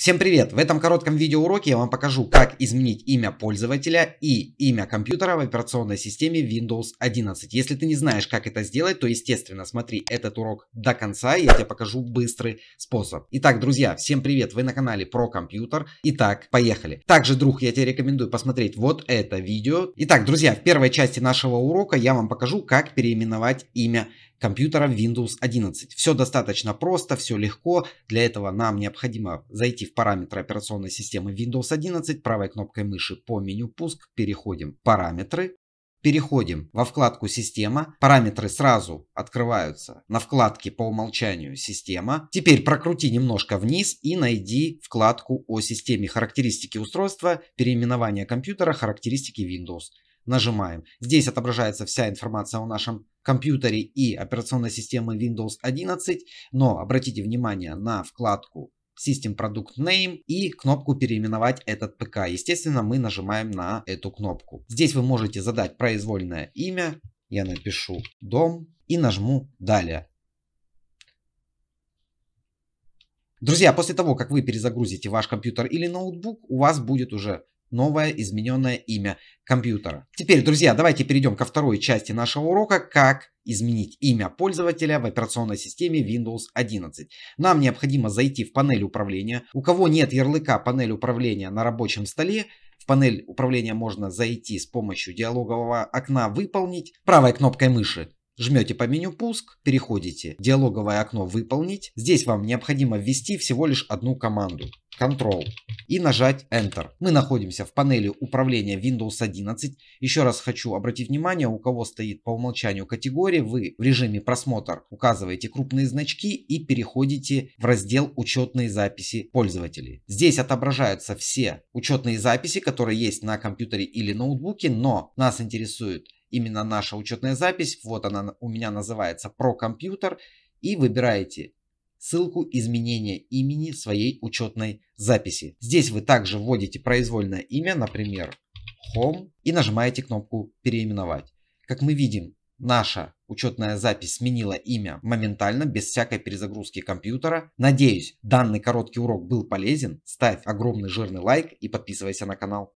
Всем привет! В этом коротком видеоуроке я вам покажу, как изменить имя пользователя и имя компьютера в операционной системе Windows 11. Если ты не знаешь, как это сделать, то, естественно, смотри этот урок до конца, и я тебе покажу быстрый способ. Итак, друзья, всем привет! Вы на канале про компьютер. Итак, поехали. Также, друг, я тебе рекомендую посмотреть вот это видео. Итак, друзья, в первой части нашего урока я вам покажу, как переименовать имя компьютера Windows 11. Все достаточно просто, все легко. Для этого нам необходимо зайти в параметры операционной системы Windows 11, правой кнопкой мыши по меню «Пуск», переходим «Параметры», Переходим во вкладку «Система». Параметры сразу открываются на вкладке по умолчанию «Система». Теперь прокрути немножко вниз и найди вкладку о системе «Характеристики устройства», переименование компьютера, «Характеристики Windows». Нажимаем. Здесь отображается вся информация о нашем компьютере и операционной системы Windows 11, но обратите внимание на вкладку System Product Name и кнопку переименовать этот ПК. Естественно, мы нажимаем на эту кнопку. Здесь вы можете задать произвольное имя. Я напишу дом и нажму далее. Друзья, после того, как вы перезагрузите ваш компьютер или ноутбук, у вас будет уже новое измененное имя компьютера. Теперь, друзья, давайте перейдем ко второй части нашего урока, как изменить имя пользователя в операционной системе Windows 11. Нам необходимо зайти в панель управления. У кого нет ярлыка панель управления на рабочем столе, в панель управления можно зайти с помощью диалогового окна «Выполнить» правой кнопкой мыши. Жмете по меню «Пуск», переходите в диалоговое окно «Выполнить». Здесь вам необходимо ввести всего лишь одну команду. Control и нажать Enter. Мы находимся в панели управления Windows 11. Еще раз хочу обратить внимание, у кого стоит по умолчанию категория, вы в режиме просмотр указываете крупные значки и переходите в раздел учетные записи пользователей. Здесь отображаются все учетные записи, которые есть на компьютере или ноутбуке, но нас интересует именно наша учетная запись. Вот она у меня называется про компьютер. И выбираете ссылку изменения имени своей учетной записи. Здесь вы также вводите произвольное имя, например, Home, и нажимаете кнопку «Переименовать». Как мы видим, наша учетная запись сменила имя моментально, без всякой перезагрузки компьютера. Надеюсь, данный короткий урок был полезен. Ставь огромный жирный лайк и подписывайся на канал.